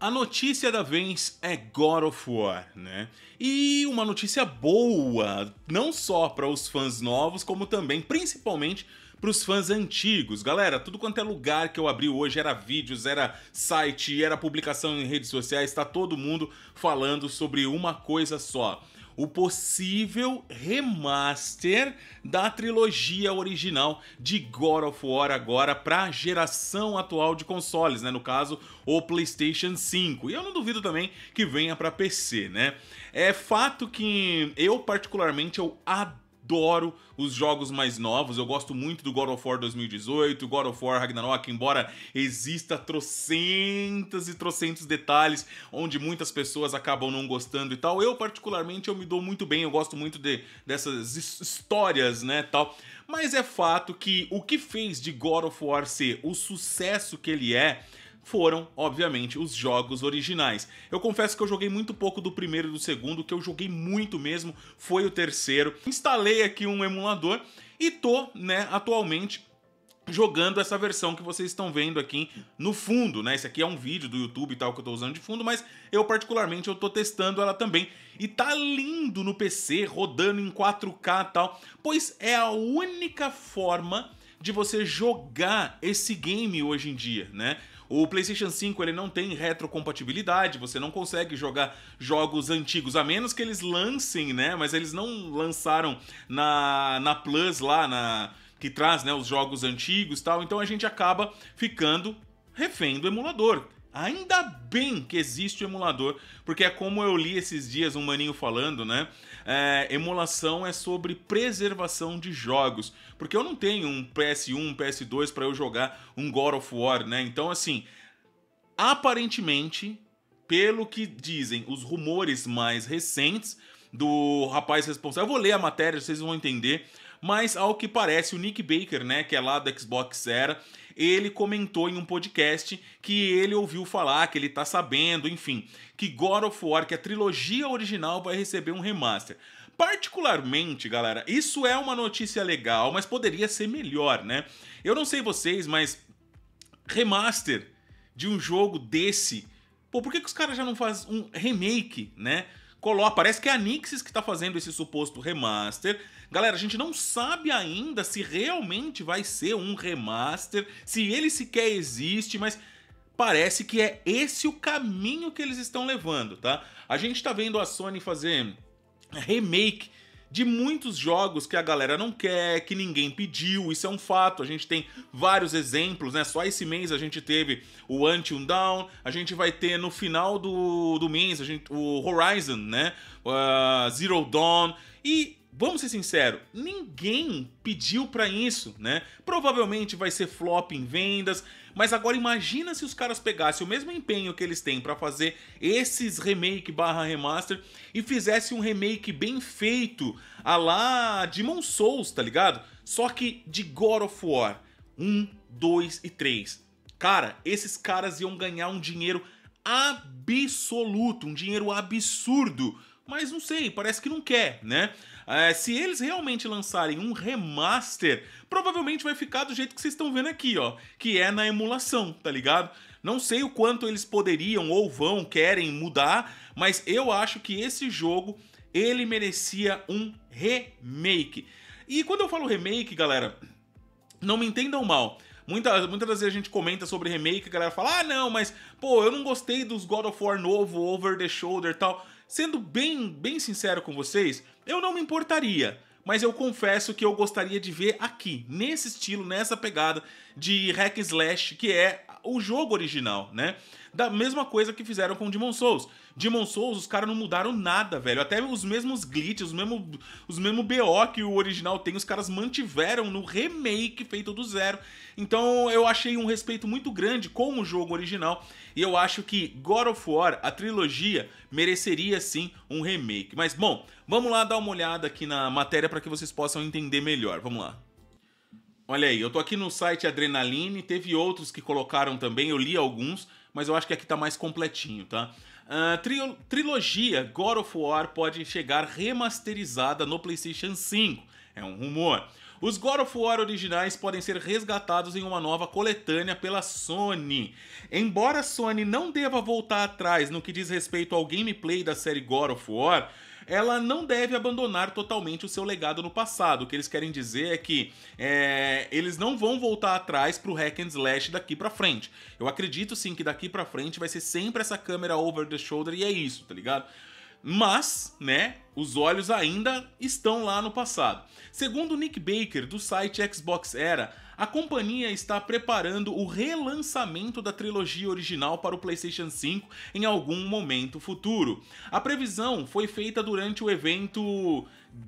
A notícia da vez é God of War, né? E uma notícia boa, não só para os fãs novos, como também, principalmente, para os fãs antigos. Galera, tudo quanto é lugar que eu abri hoje era vídeos, era site, era publicação em redes sociais, está todo mundo falando sobre uma coisa só o possível remaster da trilogia original de God of War agora para a geração atual de consoles, né? No caso, o PlayStation 5. E eu não duvido também que venha para PC, né? É fato que eu particularmente eu adoro adoro os jogos mais novos. Eu gosto muito do God of War 2018, God of War Ragnarok, embora exista trocentas e trocentos detalhes onde muitas pessoas acabam não gostando e tal. Eu particularmente eu me dou muito bem, eu gosto muito de, dessas histórias, né, tal. Mas é fato que o que fez de God of War ser o sucesso que ele é foram, obviamente, os jogos originais. Eu confesso que eu joguei muito pouco do primeiro e do segundo, o que eu joguei muito mesmo foi o terceiro. Instalei aqui um emulador e tô, né, atualmente jogando essa versão que vocês estão vendo aqui no fundo, né? Esse aqui é um vídeo do YouTube e tal que eu tô usando de fundo, mas eu particularmente eu tô testando ela também. E tá lindo no PC, rodando em 4K e tal, pois é a única forma de você jogar esse game hoje em dia, né? O PlayStation 5 ele não tem retrocompatibilidade, você não consegue jogar jogos antigos, a menos que eles lancem, né? Mas eles não lançaram na, na Plus lá, na, que traz né, os jogos antigos tal. Então a gente acaba ficando refém do emulador. Ainda bem que existe o emulador, porque é como eu li esses dias um maninho falando, né? É, emulação é sobre preservação de jogos, porque eu não tenho um PS1, um PS2 para eu jogar um God of War, né? Então, assim, aparentemente, pelo que dizem os rumores mais recentes do rapaz responsável, eu vou ler a matéria, vocês vão entender, mas ao que parece, o Nick Baker, né, que é lá da Xbox Era, ele comentou em um podcast que ele ouviu falar, que ele tá sabendo, enfim, que God of War, que a trilogia original vai receber um remaster. Particularmente, galera, isso é uma notícia legal, mas poderia ser melhor, né? Eu não sei vocês, mas remaster de um jogo desse, pô, por que, que os caras já não fazem um remake, né? Parece que é a Nixis que tá fazendo esse suposto remaster. Galera, a gente não sabe ainda se realmente vai ser um remaster, se ele sequer existe, mas parece que é esse o caminho que eles estão levando, tá? A gente tá vendo a Sony fazer remake de muitos jogos que a galera não quer, que ninguém pediu, isso é um fato. A gente tem vários exemplos, né? Só esse mês a gente teve o anti Down, a gente vai ter no final do, do mês a gente, o Horizon, né? Uh, Zero Dawn. E vamos ser sinceros, ninguém pediu para isso, né? Provavelmente vai ser flop em vendas, mas agora imagina se os caras pegassem o mesmo empenho que eles têm para fazer esses remake barra remaster e fizessem um remake bem feito, a lá Demon Souls, tá ligado? Só que de God of War 1, 2 e 3. Cara, esses caras iam ganhar um dinheiro absoluto, um dinheiro absurdo mas não sei, parece que não quer, né? É, se eles realmente lançarem um remaster, provavelmente vai ficar do jeito que vocês estão vendo aqui, ó, que é na emulação, tá ligado? Não sei o quanto eles poderiam ou vão, querem mudar, mas eu acho que esse jogo ele merecia um remake. E quando eu falo remake, galera, não me entendam mal. Muitas, muitas das vezes a gente comenta sobre remake, a galera fala: ah, não, mas pô, eu não gostei dos God of War novo, Over the Shoulder e tal. Sendo bem, bem sincero com vocês, eu não me importaria, mas eu confesso que eu gostaria de ver aqui, nesse estilo, nessa pegada, de hack slash, que é o jogo original, né? Da mesma coisa que fizeram com Demon Souls. Demon Souls, os caras não mudaram nada, velho. Até os mesmos glitches, os mesmos os mesmo BO que o original tem, os caras mantiveram no remake feito do zero. Então eu achei um respeito muito grande com o jogo original. E eu acho que God of War, a trilogia, mereceria sim um remake. Mas bom, vamos lá dar uma olhada aqui na matéria para que vocês possam entender melhor. Vamos lá. Olha aí, eu tô aqui no site Adrenaline, teve outros que colocaram também, eu li alguns, mas eu acho que aqui tá mais completinho, tá? Uh, tri trilogia God of War pode chegar remasterizada no PlayStation 5. É um rumor. Os God of War originais podem ser resgatados em uma nova coletânea pela Sony. Embora a Sony não deva voltar atrás no que diz respeito ao gameplay da série God of War, ela não deve abandonar totalmente o seu legado no passado. O que eles querem dizer é que é, eles não vão voltar atrás pro hack and slash daqui para frente. Eu acredito sim que daqui para frente vai ser sempre essa câmera over the shoulder e é isso, tá ligado? mas, né, os olhos ainda estão lá no passado. Segundo Nick Baker, do site Xbox Era, a companhia está preparando o relançamento da trilogia original para o PlayStation 5 em algum momento futuro. A previsão foi feita durante o evento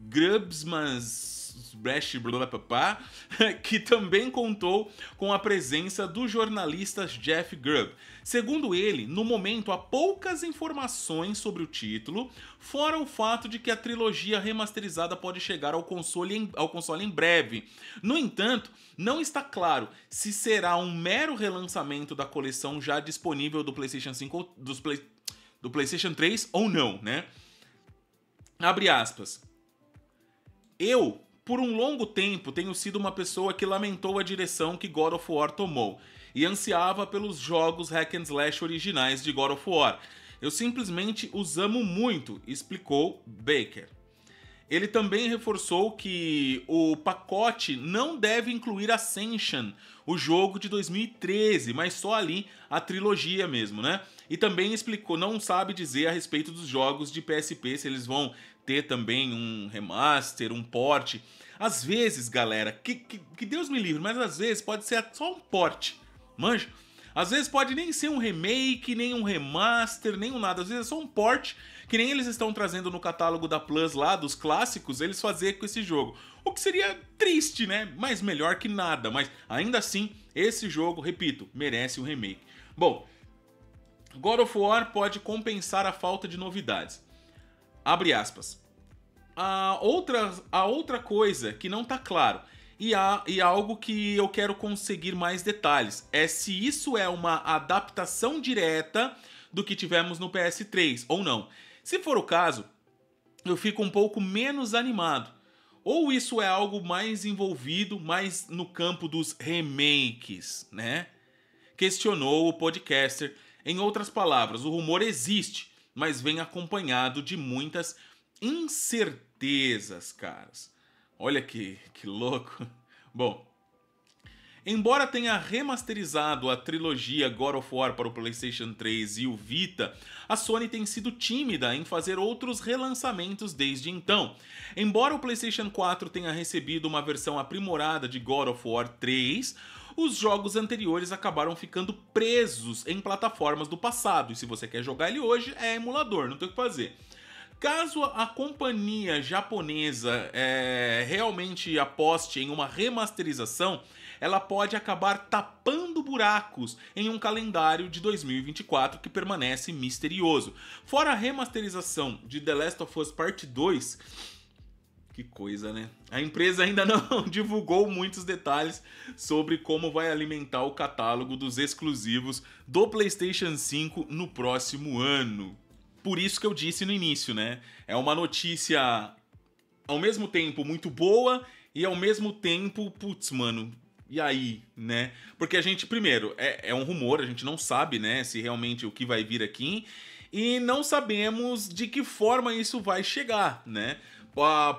Grubsman's Brecht, blá, que também contou com a presença do jornalista Jeff Grubb. Segundo ele, no momento há poucas informações sobre o título, fora o fato de que a trilogia remasterizada pode chegar ao console em, ao console em breve. No entanto, não está claro se será um mero relançamento da coleção já disponível do PlayStation 5 dos play, do PlayStation 3 ou não, né? Abre aspas. Eu por um longo tempo tenho sido uma pessoa que lamentou a direção que God of War tomou e ansiava pelos jogos hack and slash originais de God of War. Eu simplesmente os amo muito, explicou Baker. Ele também reforçou que o pacote não deve incluir Ascension, o jogo de 2013, mas só ali a trilogia mesmo, né? E também explicou, não sabe dizer a respeito dos jogos de PSP, se eles vão ter também um remaster, um porte. Às vezes, galera, que, que, que, Deus me livre, mas às vezes pode ser só um porte, manja? Às vezes pode nem ser um remake, nem um remaster, nem um nada. Às vezes é só um porte, que nem eles estão trazendo no catálogo da Plus lá, dos clássicos, eles fazer com esse jogo. O que seria triste, né? Mas melhor que nada. Mas ainda assim, esse jogo, repito, merece um remake. Bom, God of War pode compensar a falta de novidades. Abre aspas. A outra, a outra coisa que não está claro e, há, e algo que eu quero conseguir mais detalhes é se isso é uma adaptação direta do que tivemos no PS3 ou não. Se for o caso, eu fico um pouco menos animado. Ou isso é algo mais envolvido, mais no campo dos remakes, né? Questionou o podcaster em outras palavras, o rumor existe, mas vem acompanhado de muitas incertezas, caras. Olha que, que louco. Bom, Embora tenha remasterizado a trilogia God of War para o PlayStation 3 e o Vita, a Sony tem sido tímida em fazer outros relançamentos desde então. Embora o PlayStation 4 tenha recebido uma versão aprimorada de God of War 3, os jogos anteriores acabaram ficando presos em plataformas do passado, e se você quer jogar ele hoje, é emulador, não tem o que fazer. Caso a companhia japonesa é, realmente aposte em uma remasterização, ela pode acabar tapando buracos em um calendário de 2024 que permanece misterioso. Fora a remasterização de The Last of Us Part 2, que coisa, né? A empresa ainda não divulgou muitos detalhes sobre como vai alimentar o catálogo dos exclusivos do PlayStation 5 no próximo ano. Por isso que eu disse no início, né? É uma notícia ao mesmo tempo muito boa e ao mesmo tempo, putz, mano, e aí, né? Porque a gente, primeiro, é, é um rumor, a gente não sabe, né, se realmente o que vai vir aqui. E não sabemos de que forma isso vai chegar, né?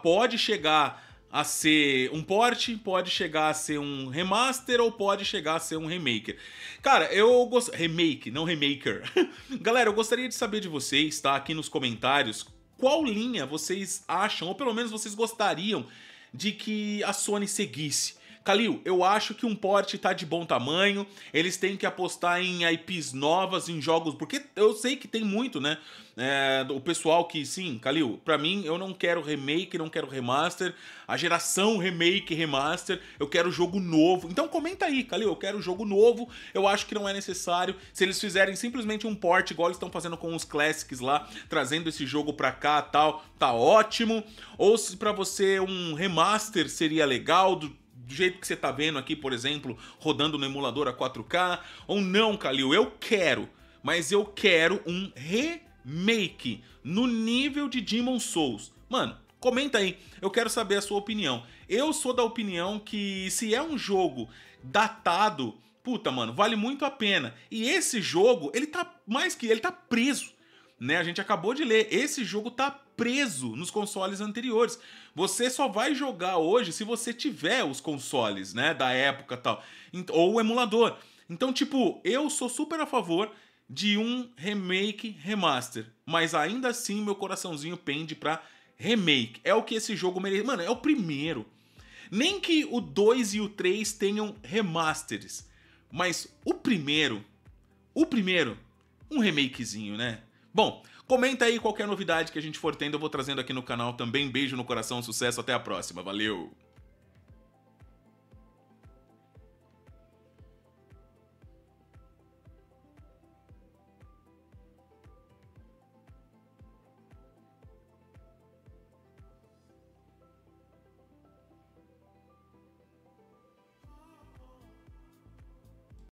Pode chegar a ser um porte, pode chegar a ser um remaster ou pode chegar a ser um remaker. Cara, eu gosto. Remake, não remaker. Galera, eu gostaria de saber de vocês, tá? Aqui nos comentários, qual linha vocês acham, ou pelo menos vocês gostariam de que a Sony seguisse. Calil, eu acho que um porte tá de bom tamanho. Eles têm que apostar em IPs novas, em jogos, porque eu sei que tem muito, né? É, o pessoal que, sim, Calil, para mim eu não quero remake, não quero remaster, a geração remake, remaster, eu quero jogo novo. Então comenta aí, Calil, eu quero jogo novo, eu acho que não é necessário. Se eles fizerem simplesmente um port, igual eles estão fazendo com os classics lá, trazendo esse jogo pra cá tal, tá ótimo. Ou se para você um remaster seria legal, do do jeito que você está vendo aqui, por exemplo, rodando no emulador a 4K, ou não, Calil, eu quero, mas eu quero um remake no nível de Demon Souls. Mano, comenta aí, eu quero saber a sua opinião. Eu sou da opinião que se é um jogo datado, puta, mano, vale muito a pena. E esse jogo, ele tá mais que ele tá preso, né? A gente acabou de ler, esse jogo tá preso nos consoles anteriores. Você só vai jogar hoje se você tiver os consoles, né, da época tal, ou o emulador. Então, tipo, eu sou super a favor de um remake remaster, mas ainda assim meu coraçãozinho pende para remake. É o que esse jogo merece. Mano, é o primeiro. Nem que o 2 e o 3 tenham remasters, mas o primeiro, o primeiro, um remakezinho, né? Bom, Comenta aí qualquer novidade que a gente for tendo, eu vou trazendo aqui no canal também. Beijo no coração, sucesso, até a próxima. Valeu!